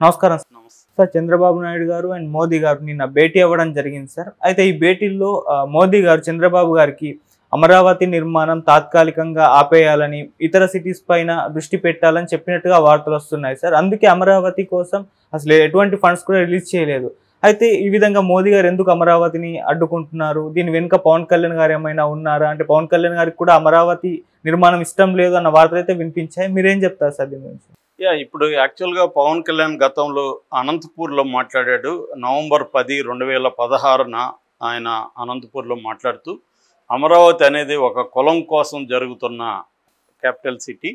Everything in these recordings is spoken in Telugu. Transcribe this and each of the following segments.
నమస్కారం సార్ చంద్రబాబు నాయుడు గారు అండ్ మోదీ గారు నిన్న భేటీ అవ్వడం జరిగింది సార్ అయితే ఈ భేటీల్లో మోదీ గారు చంద్రబాబు గారికి అమరావతి నిర్మాణం తాత్కాలికంగా ఆపేయాలని ఇతర సిటీస్ పైన దృష్టి పెట్టాలని చెప్పినట్టుగా వార్తలు వస్తున్నాయి సార్ అందుకే అమరావతి కోసం అసలు ఎటువంటి ఫండ్స్ కూడా రిలీజ్ చేయలేదు అయితే ఈ విధంగా మోదీ గారు ఎందుకు అమరావతిని అడ్డుకుంటున్నారు దీని వెనుక పవన్ కళ్యాణ్ గారు ఏమైనా ఉన్నారా అంటే పవన్ కళ్యాణ్ గారికి కూడా అమరావతి నిర్మాణం ఇష్టం లేదు అన్న వార్తలు అయితే వినిపించాయి మీరేం చెప్తారు సార్ దీని గురించి యా ఇప్పుడు యాక్చువల్గా పవన్ కళ్యాణ్ గతంలో అనంతపూర్లో మాట్లాడాడు నవంబర్ పది రెండు వేల పదహారున ఆయన అనంతపూర్లో మాట్లాడుతూ అమరావతి అనేది ఒక కులం కోసం జరుగుతున్న క్యాపిటల్ సిటీ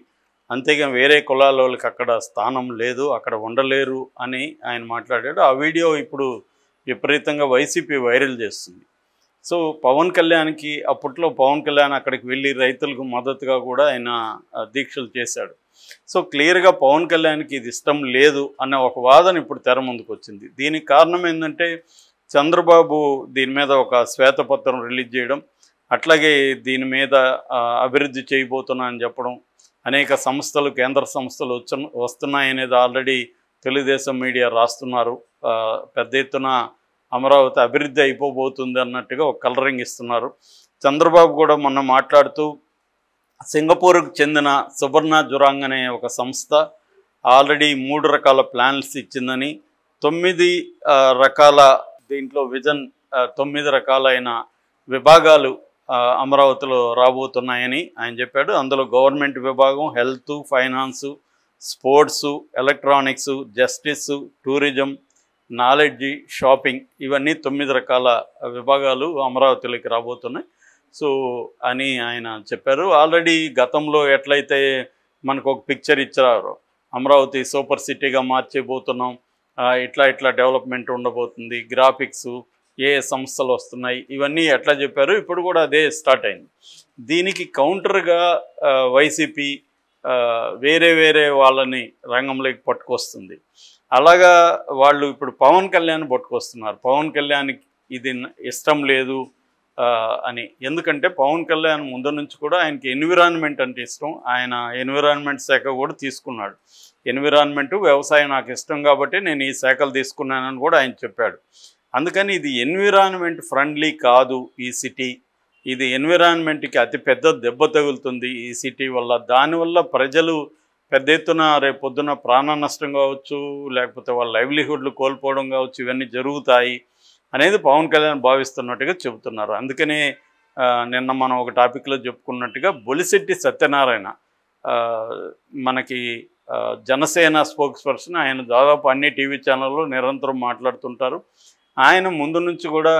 అంతేగా వేరే కులాల వాళ్ళకి అక్కడ స్థానం లేదు అక్కడ ఉండలేరు అని ఆయన మాట్లాడాడు ఆ వీడియో ఇప్పుడు విపరీతంగా వైసీపీ వైరల్ చేస్తుంది సో పవన్ కళ్యాణ్కి అప్పట్లో పవన్ కళ్యాణ్ అక్కడికి వెళ్ళి రైతులకు మద్దతుగా కూడా ఆయన దీక్షలు చేశాడు సో క్లియర్గా పవన్ కళ్యాణ్కి ఇది ఇష్టం లేదు అనే ఒక వాదన ఇప్పుడు తెర ముందుకు వచ్చింది దీనికి కారణం ఏంటంటే చంద్రబాబు దీని మీద ఒక శ్వేతపత్రం రిలీజ్ చేయడం అట్లాగే దీని మీద అభివృద్ధి చేయబోతున్నా అని చెప్పడం అనేక సంస్థలు కేంద్ర సంస్థలు వచ్చు వస్తున్నాయనేది ఆల్రెడీ తెలుగుదేశం మీడియా రాస్తున్నారు పెద్ద ఎత్తున అమరావతి అభివృద్ధి అయిపోబోతుంది అన్నట్టుగా ఒక కలరింగ్ ఇస్తున్నారు చంద్రబాబు కూడా మొన్న మాట్లాడుతూ సింగపూర్కు చెందిన సుబర్ణ జురాంగ్ అనే ఒక సంస్థ ఆల్రెడీ మూడు రకాల ప్లాన్స్ ఇచ్చిందని తొమ్మిది రకాల దీంట్లో విజన్ తొమ్మిది రకాలైన విభాగాలు అమరావతిలో రాబోతున్నాయని ఆయన చెప్పాడు అందులో గవర్నమెంట్ విభాగం health finance sports electronics justice tourism knowledge shopping ఇవన్నీ తొమ్మిది రకాల విభాగాలు అమరావతిలోకి రాబోతున్నాయి సో అని ఆయన చెప్పారు ఆల్రెడీ గతంలో ఎట్లయితే మనకు ఒక పిక్చర్ ఇచ్చారు అమరావతి సూపర్ సిటీగా మార్చేబోతున్నాం ఇట్లా ఇట్లా డెవలప్మెంట్ ఉండబోతుంది గ్రాఫిక్స్ ఏ సంస్థలు వస్తున్నాయి ఇవన్నీ ఎట్లా చెప్పారు ఇప్పుడు కూడా అదే స్టార్ట్ అయింది దీనికి కౌంటర్గా వైసీపీ వేరే వేరే వాళ్ళని రంగంలోకి పట్టుకొస్తుంది అలాగా వాళ్ళు ఇప్పుడు పవన్ కళ్యాణ్ పట్టుకొస్తున్నారు పవన్ కళ్యాణ్ ఇది ఇష్టం లేదు అని ఎందుకంటే పవన్ కళ్యాణ్ ముందు నుంచి కూడా ఆయనకి ఎన్విరాన్మెంట్ అంటే ఇష్టం ఆయన ఎన్విరాన్మెంట్ శాఖ కూడా తీసుకున్నాడు ఎన్విరాన్మెంట్ వ్యవసాయం నాకు ఇష్టం కాబట్టి నేను ఈ శాఖలు తీసుకున్నానని కూడా ఆయన చెప్పాడు అందుకని ఇది ఎన్విరాన్మెంట్ ఫ్రెండ్లీ కాదు ఈ సిటీ ఇది ఎన్విరాన్మెంట్కి అతిపెద్ద దెబ్బ తగులుతుంది ఈ సిటీ వల్ల దానివల్ల ప్రజలు పెద్ద ఎత్తున రేపు పొద్దున ప్రాణ నష్టం కావచ్చు లేకపోతే వాళ్ళ లైవ్లీహుడ్లు కోల్పోవడం కావచ్చు ఇవన్నీ జరుగుతాయి అనేది పవన్ కళ్యాణ్ భావిస్తున్నట్టుగా చెబుతున్నారు అందుకని నిన్న మనం ఒక టాపిక్లో చెప్పుకున్నట్టుగా బొలిశెట్టి సత్యనారాయణ మనకి జనసేన స్పోక్స్ పర్సన్ ఆయన దాదాపు అన్ని టీవీ ఛానల్లో నిరంతరం మాట్లాడుతుంటారు ఆయన ముందు నుంచి కూడా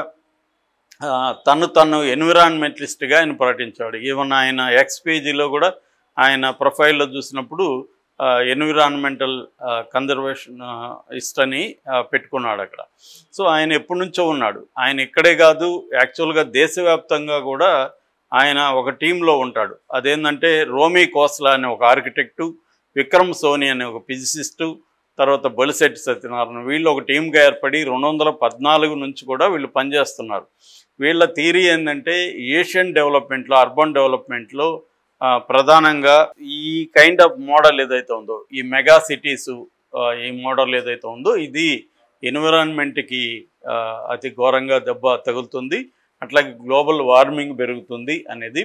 తను తను ఎన్విరాన్మెంటలిస్ట్గా ఆయన ప్రకటించాడు ఈవెన్ ఆయన ఎక్స్ పేజీలో కూడా ఆయన ప్రొఫైల్లో చూసినప్పుడు ఎన్విరాన్మెంటల్ కన్జర్వేషన్ ఇస్ట్ అని పెట్టుకున్నాడు అక్కడ సో ఆయన ఎప్పటి నుంచో ఉన్నాడు ఆయన ఇక్కడే కాదు యాక్చువల్గా దేశవ్యాప్తంగా కూడా ఆయన ఒక టీంలో ఉంటాడు అదేంటంటే రోమీ కోస్లా అనే ఒక ఆర్కిటెక్టు విక్రమ్ సోని అనే ఒక ఫిజిసిస్టు తర్వాత బొలిశెట్టి సత్యనారాయణ వీళ్ళు ఒక టీంగా ఏర్పడి రెండు వందల పద్నాలుగు నుంచి కూడా వీళ్ళు పనిచేస్తున్నారు వీళ్ళ థీరీ ఏంటంటే ఏషియన్ డెవలప్మెంట్లో అర్బన్ డెవలప్మెంట్లో ప్రధానంగా ఈ కైండ్ ఆఫ్ మోడల్ ఏదైతే ఉందో ఈ మెగా సిటీస్ ఈ మోడల్ ఏదైతే ఉందో ఇది ఎన్విరాన్మెంట్కి అతి ఘోరంగా దెబ్బ తగులుతుంది అట్లాగే గ్లోబల్ వార్మింగ్ పెరుగుతుంది అనేది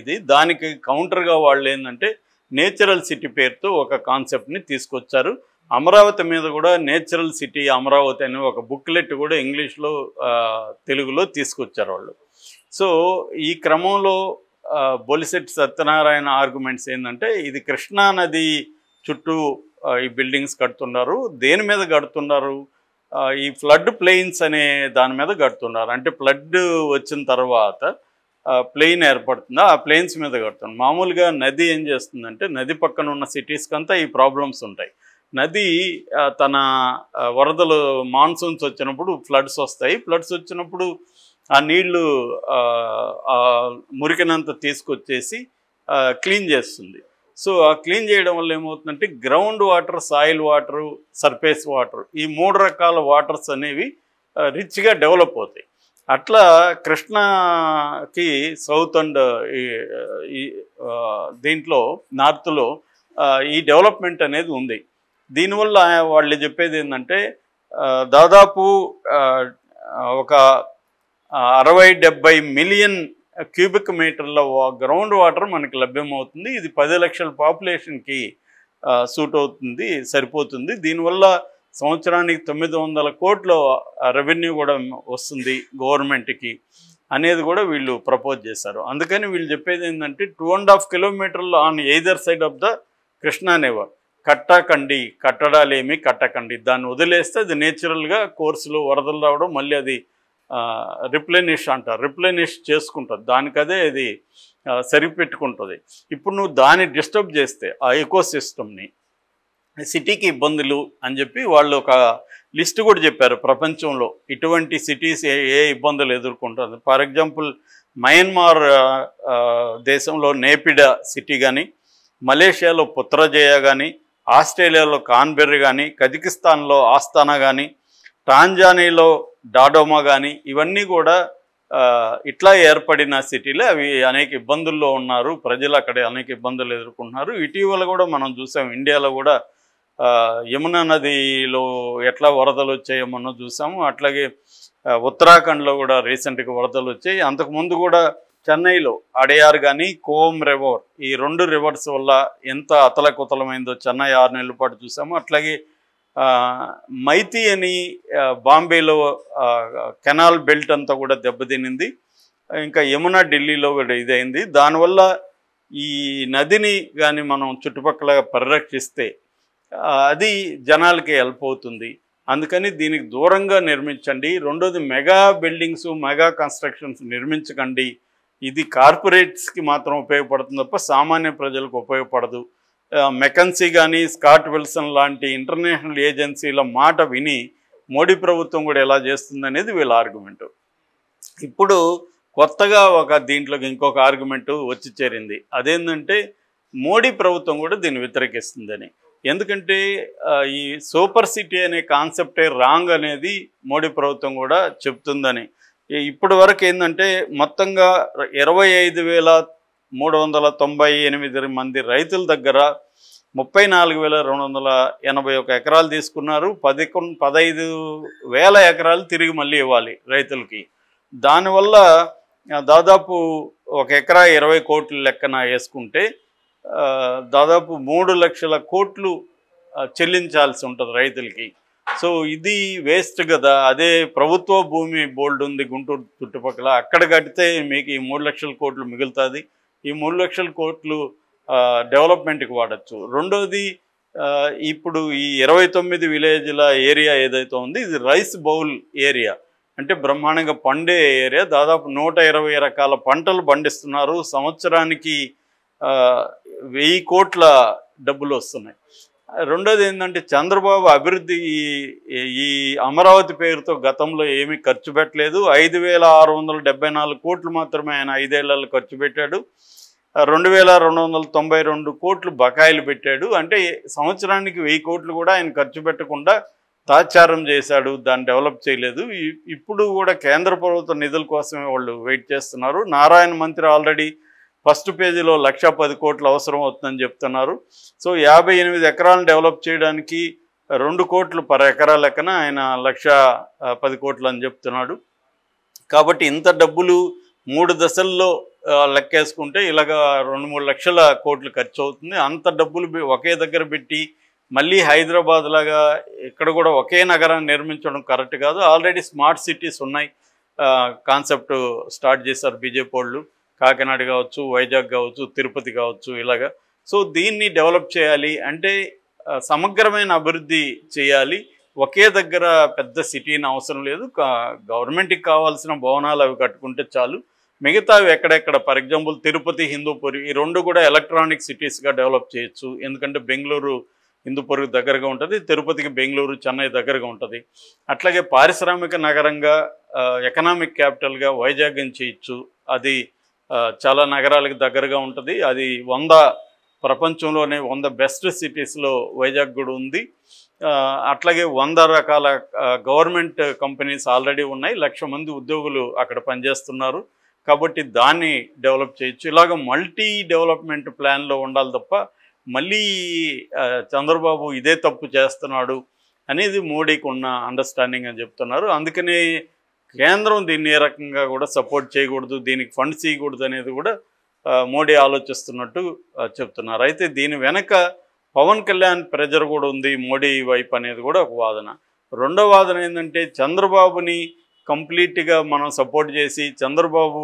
ఇది దానికి కౌంటర్గా వాళ్ళు ఏంటంటే నేచురల్ సిటీ పేరుతో ఒక కాన్సెప్ట్ని తీసుకొచ్చారు అమరావతి మీద కూడా నేచురల్ సిటీ అమరావతి అనే ఒక బుక్లెట్ కూడా ఇంగ్లీష్లో తెలుగులో తీసుకొచ్చారు వాళ్ళు సో ఈ క్రమంలో బొలిసెట్ సత్యనారాయణ ఆర్గ్యుమెంట్స్ ఏంటంటే ఇది కృష్ణానది చుట్టూ ఈ బిల్డింగ్స్ కడుతున్నారు దేని మీద కడుతున్నారు ఈ ఫ్లడ్ ప్లెయిన్స్ అనే దాని మీద కడుతున్నారు అంటే ఫ్లడ్ వచ్చిన తర్వాత ప్లెయిన్ ఏర్పడుతుంది ఆ ప్లెయిన్స్ మీద కడుతుంది మామూలుగా నది ఏం చేస్తుందంటే నది పక్కన ఉన్న సిటీస్కి అంతా ఈ ప్రాబ్లమ్స్ ఉంటాయి నది తన వరదలు మాన్సూన్స్ వచ్చినప్పుడు ఫ్లడ్స్ వస్తాయి ఫ్లడ్స్ వచ్చినప్పుడు ఆ నీళ్లు మురికినంత తీసుకొచ్చేసి క్లీన్ చేస్తుంది సో ఆ క్లీన్ చేయడం వల్ల ఏమవుతుందంటే ground water soil water surface water ఈ మూడు రకాల వాటర్స్ అనేవి రిచ్గా డెవలప్ అవుతాయి అట్లా కృష్ణాకి సౌత్ అండ్ ఈ దీంట్లో నార్త్లో ఈ డెవలప్మెంట్ అనేది ఉంది దీనివల్ల వాళ్ళు చెప్పేది ఏంటంటే దాదాపు ఒక అరవై డెబ్బై మిలియన్ క్యూబిక్ మీటర్ల గ్రౌండ్ వాటర్ మనకి లభ్యమవుతుంది ఇది పది లక్షల పాపులేషన్కి సూట్ అవుతుంది సరిపోతుంది దీనివల్ల సంవత్సరానికి తొమ్మిది వందల కోట్ల రెవెన్యూ కూడా వస్తుంది గవర్నమెంట్కి అనేది కూడా వీళ్ళు ప్రపోజ్ చేశారు అందుకని వీళ్ళు చెప్పేది ఏంటంటే టూ అండ్ హాఫ్ కిలోమీటర్లు on either side of the Krishna never కట్టకండి కట్టడాలు ఏమీ కట్టకండి దాన్ని వదిలేస్తే అది నేచురల్గా కోర్సులు వరదలు రావడం మళ్ళీ అది రిప్లెనిష్ అంటారు రిప్లెనిష్ చేసుకుంటుంది దానికదే అది సరిపెట్టుకుంటుంది ఇప్పుడు నువ్వు దాన్ని డిస్టర్బ్ చేస్తే ఆ ఎకో సిస్టమ్ని సిటీకి ఇబ్బందులు అని చెప్పి వాళ్ళు ఒక లిస్ట్ కూడా చెప్పారు ప్రపంచంలో ఇటువంటి సిటీస్ ఏ ఏ ఇబ్బందులు ఎదుర్కొంటారు ఫర్ ఎగ్జాంపుల్ మయన్మార్ దేశంలో నేపిడా సిటీ కానీ మలేషియాలో పుత్రజయ కానీ ఆస్ట్రేలియాలో కాన్బెర్రీ కానీ కజకిస్తాన్లో ఆస్తానా కానీ టాంజానీలో డాడోమా కానీ ఇవన్నీ కూడా ఇట్లా ఏర్పడిన సిటీలే అవి అనేక ఇబ్బందుల్లో ఉన్నారు ప్రజలు అక్కడ అనేక ఇబ్బందులు ఎదుర్కొంటున్నారు ఇటీవల కూడా మనం చూసాం ఇండియాలో కూడా యమునా నదిలో ఎట్లా వరదలు వచ్చాయో మనం చూసాము అట్లాగే ఉత్తరాఖండ్లో కూడా రీసెంట్గా వరదలు వచ్చాయి అంతకుముందు కూడా చెన్నైలో అడయార్ కానీ కోమ్ రివర్ ఈ రెండు రివర్స్ వల్ల ఎంత అతలకుతలమైందో చెన్నై ఆరు నెలల పాటు చూసాము అట్లాగే మైతి అని బాంబేలో కెనాల్ బెల్ట్ అంతా కూడా దెబ్బతినింది ఇంకా యమున ఢిల్లీలో కూడా ఇదైంది దానివల్ల ఈ నదిని కానీ మనం చుట్టుపక్కల పరిరక్షిస్తే అది జనాలకి హెల్ప్ అవుతుంది అందుకని దీనికి దూరంగా నిర్మించండి రెండోది మెగా బిల్డింగ్స్ మెగా కన్స్ట్రక్షన్స్ నిర్మించకండి ఇది కార్పొరేట్స్కి మాత్రం ఉపయోగపడుతుంది తప్ప సామాన్య ప్రజలకు ఉపయోగపడదు మెకన్సీ కానీ స్కాట్ విల్సన్ లాంటి ఇంటర్నేషనల్ ఏజెన్సీల మాట విని మోడీ ప్రభుత్వం కూడా ఎలా చేస్తుంది అనేది వీళ్ళ ఆర్గ్యుమెంటు ఇప్పుడు కొత్తగా ఒక దీంట్లోకి ఇంకొక ఆర్గ్యుమెంటు వచ్చి చేరింది అదేంటంటే మోడీ ప్రభుత్వం కూడా దీన్ని వ్యతిరేకిస్తుందని ఎందుకంటే ఈ సూపర్ సిటీ అనే కాన్సెప్టే రాంగ్ అనేది మోడీ ప్రభుత్వం కూడా చెప్తుందని ఇప్పటి వరకు ఏంటంటే మొత్తంగా ఇరవై ఐదు వేల మూడు వందల తొంభై ఎనిమిది మంది రైతుల దగ్గర ముప్పై నాలుగు వేల రెండు వందల ఎనభై ఒక ఎకరాలు తీసుకున్నారు పదికొన్ పదహైదు వేల ఎకరాలు తిరిగి మళ్ళీ ఇవ్వాలి రైతులకి దానివల్ల దాదాపు ఒక ఎకరా ఇరవై కోట్లు లెక్కన వేసుకుంటే దాదాపు మూడు లక్షల కోట్లు చెల్లించాల్సి ఉంటుంది రైతులకి సో ఇది వేస్ట్ కదా అదే ప్రభుత్వ భూమి బోల్డ్ ఉంది గుంటూరు చుట్టుపక్కల అక్కడ కడితే మీకు ఈ మూడు లక్షల కోట్లు మిగులుతుంది ఈ మూడు లక్షల కోట్లు డెవలప్మెంట్కి వాడచ్చు రెండోది ఇప్పుడు ఈ ఇరవై తొమ్మిది విలేజ్ల ఏరియా ఏదైతే ఉంది ఇది రైస్ బౌల్ ఏరియా అంటే బ్రహ్మాండంగా పండే ఏరియా దాదాపు నూట ఇరవై రకాల పంటలు పండిస్తున్నారు సంవత్సరానికి వెయ్యి కోట్ల డబ్బులు వస్తున్నాయి రెండోది ఏంటంటే చంద్రబాబు అభివృద్ధి ఈ ఈ అమరావతి పేరుతో గతంలో ఏమీ ఖర్చు పెట్టలేదు ఐదు వేల ఆరు వందల డెబ్బై నాలుగు కోట్లు మాత్రమే ఆయన ఐదేళ్లలో ఖర్చు పెట్టాడు రెండు వేల రెండు వందల తొంభై రెండు కోట్లు బకాయిలు పెట్టాడు అంటే సంవత్సరానికి వెయ్యి కోట్లు కూడా ఆయన ఖర్చు పెట్టకుండా తాచారం చేశాడు దాన్ని డెవలప్ చేయలేదు ఇప్పుడు కూడా కేంద్ర ప్రభుత్వ నిధుల కోసమే వాళ్ళు వెయిట్ చేస్తున్నారు నారాయణ మంత్రి ఆల్రెడీ ఫస్ట్ పేజీలో లక్ష పది కోట్లు అవసరం అవుతుందని చెప్తున్నారు సో యాభై ఎనిమిది ఎకరాలను డెవలప్ చేయడానికి రెండు కోట్లు పర్ ఎకరా లెక్కన ఆయన లక్ష పది కోట్లు అని చెప్తున్నాడు కాబట్టి ఇంత డబ్బులు మూడు దశల్లో లెక్కేసుకుంటే ఇలాగ రెండు మూడు లక్షల కోట్లు ఖర్చు అవుతుంది అంత డబ్బులు ఒకే దగ్గర పెట్టి మళ్ళీ హైదరాబాద్ లాగా ఇక్కడ కూడా ఒకే నగరాన్ని నిర్మించడం కరెక్ట్ కాదు ఆల్రెడీ స్మార్ట్ సిటీస్ ఉన్నాయి కాన్సెప్ట్ స్టార్ట్ చేశారు బీజేపీ వాళ్ళు కాకినాడ కావచ్చు వైజాగ్ కావచ్చు తిరుపతి కావచ్చు ఇలాగా సో దీన్ని డెవలప్ చేయాలి అంటే సమగ్రమైన అభివృద్ధి చేయాలి ఒకే దగ్గర పెద్ద సిటీని అవసరం లేదు గవర్నమెంట్కి కావాల్సిన భవనాలు అవి కట్టుకుంటే చాలు అవి ఎక్కడెక్కడ ఫర్ ఎగ్జాంపుల్ తిరుపతి హిందూపురి ఈ రెండు కూడా ఎలక్ట్రానిక్ సిటీస్గా డెవలప్ చేయొచ్చు ఎందుకంటే బెంగళూరు హిందూపురికి దగ్గరగా ఉంటుంది తిరుపతికి బెంగళూరు చెన్నై దగ్గరగా ఉంటుంది అట్లాగే పారిశ్రామిక నగరంగా ఎకనామిక్ క్యాపిటల్గా వైజాగ్ని చేయొచ్చు అది చాలా నగరాలకు దగ్గరగా ఉంటుంది అది వంద ప్రపంచంలోనే వంద బెస్ట్ సిటీస్లో వైజాగ్ కూడా ఉంది అట్లాగే వంద రకాల గవర్నమెంట్ కంపెనీస్ ఆల్రెడీ ఉన్నాయి లక్ష మంది ఉద్యోగులు అక్కడ పనిచేస్తున్నారు కాబట్టి దాన్ని డెవలప్ చేయొచ్చు ఇలాగ మల్టీ డెవలప్మెంట్ ప్లాన్లో ఉండాలి తప్ప మళ్ళీ చంద్రబాబు ఇదే తప్పు చేస్తున్నాడు అనేది మోడీకి ఉన్న అండర్స్టాండింగ్ అని చెప్తున్నారు అందుకనే కేంద్రం దీన్ని ఏ రకంగా కూడా సపోర్ట్ చేయకూడదు దీనికి ఫండ్స్ ఇవ్వకూడదు అనేది కూడా మోడీ ఆలోచిస్తున్నట్టు చెప్తున్నారు అయితే దీని వెనక పవన్ కళ్యాణ్ ప్రెజర్ కూడా ఉంది మోడీ వైపు అనేది కూడా ఒక వాదన రెండో వాదన ఏంటంటే చంద్రబాబుని కంప్లీట్గా మనం సపోర్ట్ చేసి చంద్రబాబు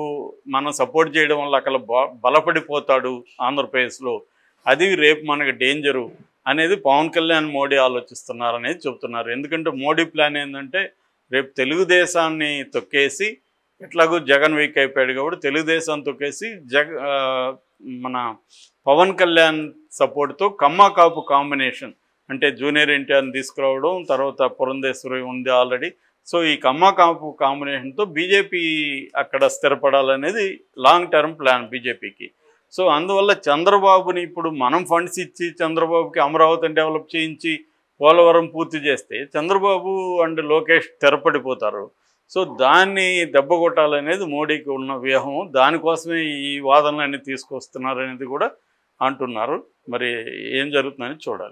మనం సపోర్ట్ చేయడం వల్ల అక్కడ బలపడిపోతాడు ఆంధ్రప్రదేశ్లో అది రేపు మనకు డేంజరు అనేది పవన్ కళ్యాణ్ మోడీ ఆలోచిస్తున్నారనేది చెప్తున్నారు ఎందుకంటే మోడీ ప్లాన్ ఏంటంటే రేపు తెలుగుదేశాన్ని తొక్కేసి ఎట్లాగూ జగన్ వీక్ అయిపోయాడు కాబట్టి తెలుగుదేశం తొక్కేసి జగ మన పవన్ కళ్యాణ్ సపోర్ట్తో కమ్మ కాపు కాంబినేషన్ అంటే జూనియర్ ఎన్టీఆర్ని తీసుకురావడం తర్వాత పురంధేశ్వరి ఉంది ఆల్రెడీ సో ఈ కమ్మ కాపు కాంబినేషన్తో బీజేపీ అక్కడ స్థిరపడాలనేది లాంగ్ టర్మ్ ప్లాన్ బీజేపీకి సో అందువల్ల చంద్రబాబుని ఇప్పుడు మనం ఫండ్స్ ఇచ్చి చంద్రబాబుకి అమరావతిని డెవలప్ చేయించి పోలవరం పూర్తి చేస్తే చంద్రబాబు అండ్ లోకేష్ తెరపడిపోతారు సో దాన్ని దెబ్బ కొట్టాలనేది మోడీకి ఉన్న వ్యూహం దానికోసమే ఈ వాదనలన్నీ తీసుకొస్తున్నారనేది కూడా అంటున్నారు మరి ఏం జరుగుతుందని చూడాలి